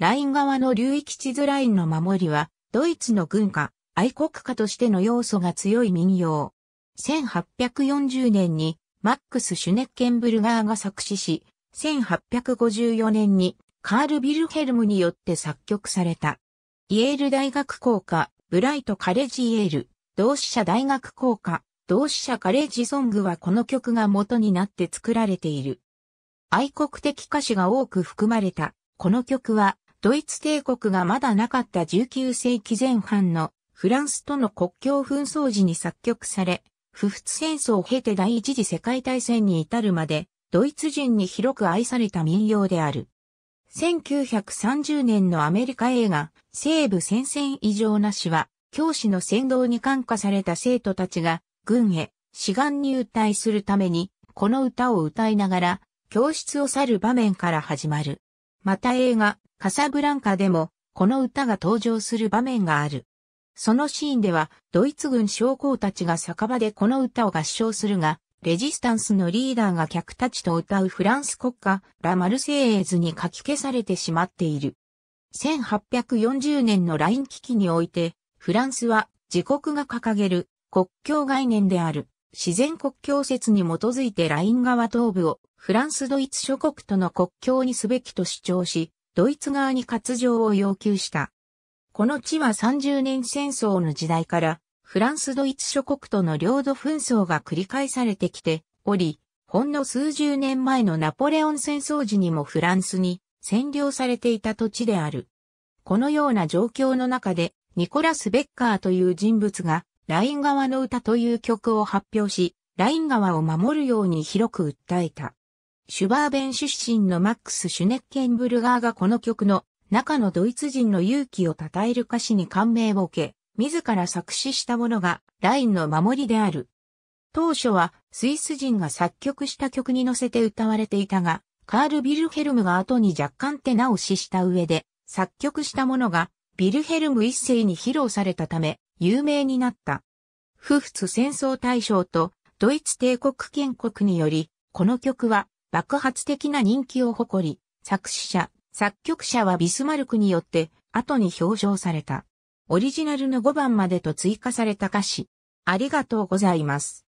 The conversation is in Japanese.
ライン側の流域地図ラインの守りは、ドイツの軍歌、愛国歌としての要素が強い民謡。1840年にマックス・シュネッケンブルガーが作詞し、1854年にカール・ビルヘルムによって作曲された。イエール大学校歌、ブライト・カレッジ・イエール、同志社大学校歌、同志社カレッジソングはこの曲が元になって作られている。愛国的歌詞が多く含まれた、この曲はドイツ帝国がまだなかった19世紀前半のフランスとの国境紛争時に作曲され、不仏戦争を経て第一次世界大戦に至るまで、ドイツ人に広く愛された民謡である。1930年のアメリカ映画、西部戦線異常なしは、教師の先導に感化された生徒たちが、軍へ、志願入隊するために、この歌を歌いながら、教室を去る場面から始まる。また映画、カサブランカでも、この歌が登場する場面がある。そのシーンでは、ドイツ軍将校たちが酒場でこの歌を合唱するが、レジスタンスのリーダーが客たちと歌うフランス国歌、ラ・マルセイエーズに書き消されてしまっている。1840年のライン危機において、フランスは自国が掲げる国境概念である自然国境説に基づいてライン側東部をフランスドイツ諸国との国境にすべきと主張し、ドイツ側に割譲を要求した。この地は30年戦争の時代から、フランス・ドイツ諸国との領土紛争が繰り返されてきており、ほんの数十年前のナポレオン戦争時にもフランスに占領されていた土地である。このような状況の中で、ニコラス・ベッカーという人物が、ライン川の歌という曲を発表し、ライン川を守るように広く訴えた。シュバーベン出身のマックス・シュネッケンブルガーがこの曲の中のドイツ人の勇気を称える歌詞に感銘を受け、自ら作詞したものがラインの守りである。当初はスイス人が作曲した曲に乗せて歌われていたが、カール・ビルヘルムが後に若干手直しした上で、作曲したものがビルヘルム一世に披露されたため、有名になった。フフツ戦争大賞とドイツ帝国建国により、この曲は爆発的な人気を誇り、作詞者、作曲者はビスマルクによって後に表彰された。オリジナルの5番までと追加された歌詞、ありがとうございます。